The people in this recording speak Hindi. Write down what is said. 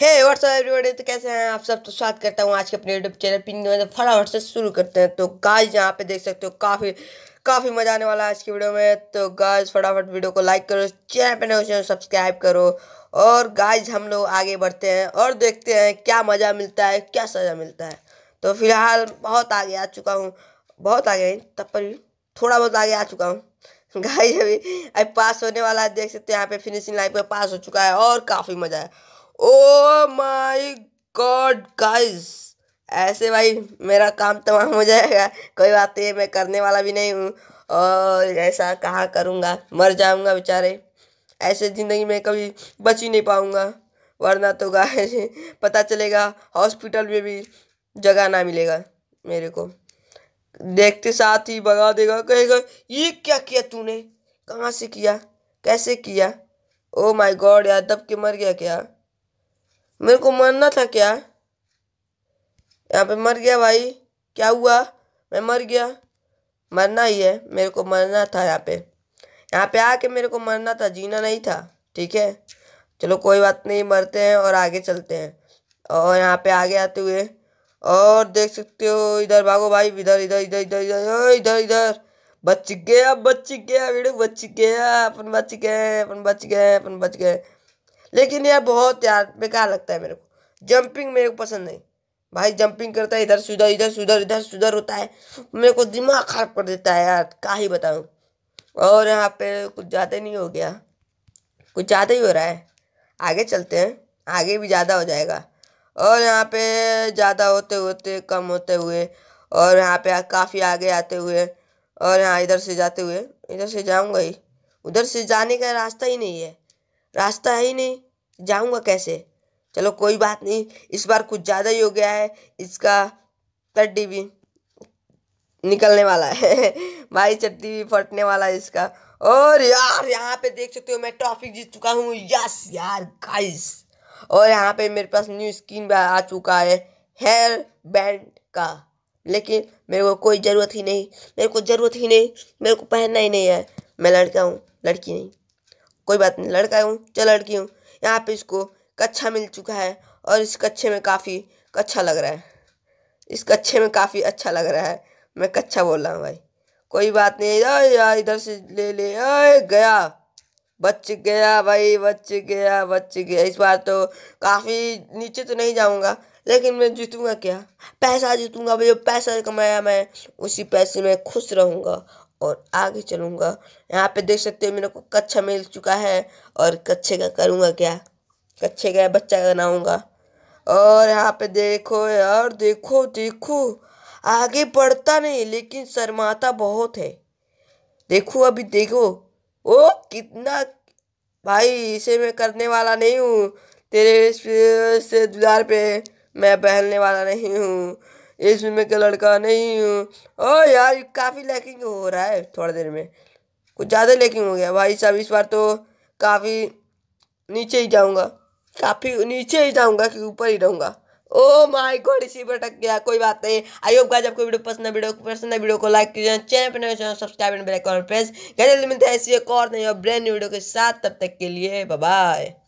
हे व्हाट्सअप एवरीबॉडी तो कैसे हैं आप सब तो स्वागत करता हूँ आज के अपने यूट्यूब चैनल पिंग में फटाफट से शुरू करते हैं तो गाइस यहाँ पे देख सकते हो काफ़ी काफ़ी मज़ा आने वाला है आज की वीडियो में तो गाइस फटाफट वीडियो को लाइक करो चैनल पर नए सब्सक्राइब तो करो और गाइस हम लोग आगे बढ़ते हैं और देखते हैं क्या मज़ा मिलता है क्या सज़ा मिलता है तो फिलहाल बहुत आगे आ चुका हूँ बहुत आगे तब पर भी थोड़ा बहुत आगे आ चुका हूँ गाइस अभी अभी पास होने वाला है देख सकते हैं यहाँ पे फिनिशिंग लाइन पर पास हो चुका है और काफ़ी मज़ा है ओ माय गॉड गाइस ऐसे भाई मेरा काम तमाम हो जाएगा कोई बात नहीं मैं करने वाला भी नहीं हूँ और ऐसा कहाँ करूँगा मर जाऊँगा बेचारे ऐसे ज़िंदगी में कभी बच ही नहीं पाऊँगा वरना तो गाय पता चलेगा हॉस्पिटल में भी जगह ना मिलेगा मेरे को देखते साथ ही भगा देगा कहेगा ये क्या किया तूने कहाँ से किया कैसे किया ओ माय गॉड यार दब के मर गया क्या मेरे को मरना था क्या यहाँ पे मर गया भाई क्या हुआ मैं मर गया मरना ही है मेरे को मरना था यहाँ पे यहाँ पे आके मेरे को मरना था जीना नहीं था ठीक है चलो कोई बात नहीं मरते हैं और आगे चलते हैं और यहाँ पे आगे आते हुए और देख सकते हो इधर भागो भाई इधर इधर इधर इधर इधर इधर इधर बच गया बच गया वीडियो बच गया अपन बच गए अपन बच गए अपन बच गए लेकिन यह बहुत यार बेकार लगता है मेरे को जंपिंग मेरे को पसंद नहीं भाई जंपिंग करता है इधर से उधर इधर से उधर इधर से उधर होता है मेरे को दिमाग खराब कर देता है यार का ही बताऊँ और यहाँ पे कुछ ज़्यादा नहीं हो गया कुछ ज़्यादा ही हो रहा है आगे चलते हैं आगे भी ज़्यादा हो जाएगा और यहाँ पे ज़्यादा होते होते कम होते हुए और यहाँ पे काफ़ी आगे आते हुए और यहाँ इधर से जाते हुए इधर से जाऊँगा ही उधर से जाने का रास्ता ही नहीं है रास्ता है ही नहीं जाऊँगा कैसे चलो कोई बात नहीं इस बार कुछ ज़्यादा ही हो गया है इसका चड्डी भी निकलने वाला है भाई चड्डी भी फटने वाला है इसका और यार यहाँ पे देख सकते हो मैं ट्रॉफी जीत चुका हूँ यस यार गाइस और यहाँ पे मेरे पास न्यू स्किन भी आ चुका है हेयर बैंड का लेकिन मेरे को कोई ज़रूरत ही नहीं मेरे को ज़रूरत ही नहीं मेरे को पहनना ही नहीं है मैं लड़का हूँ लड़की नहीं कोई बात नहीं लड़का हूँ चल लड़की हूँ यहाँ पे इसको कच्छा मिल चुका है और इस कच्छे में काफ़ी कच्छा लग रहा है इस कच्छे में काफ़ी अच्छा लग रहा है मैं कच्छा बोल रहा हूँ भाई कोई बात नहीं यार इधर से ले ले अरे गया बच गया भाई बच गया बच गया इस बार तो काफ़ी नीचे तो नहीं जाऊँगा लेकिन मैं जीतूंगा क्या पैसा जीतूंगा भाई जो पैसा कमाया मैं उसी पैसे में खुश रहूँगा और आगे चलूँगा यहाँ पे देख सकते हो मेरे को कच्छा मिल चुका है और कच्छे का करूँगा क्या कच्छे का बच्चा बनाऊँगा और यहाँ पे देखो यार देखो देखो आगे बढ़ता नहीं लेकिन शर्माता बहुत है देखो अभी देखो ओ कितना भाई इसे मैं करने वाला नहीं हूँ तेरे से दुलार पे मैं बहलने वाला नहीं हूँ इस में क्या लड़का नहीं हूँ ओ यार काफ़ी लैकिंग हो रहा है थोड़ी देर में कुछ ज़्यादा लैकिंग हो गया भाई साहब इस बार तो काफ़ी नीचे ही जाऊँगा काफ़ी नीचे ही जाऊँगा कि ऊपर ही रहूँगा ओ माय गॉड इसी पर अटक गया कोई बात नहीं आई होप गाइस आपको वीडियो पसंद है वीडियो पसंद है वीडियो को लाइक कीजिए चैनल पर नए subscribe and bell icon press guys मिलते हैं ऐसी एक और नई और ब्रांड न्यू वीडियो के साथ तब तक के लिए बाय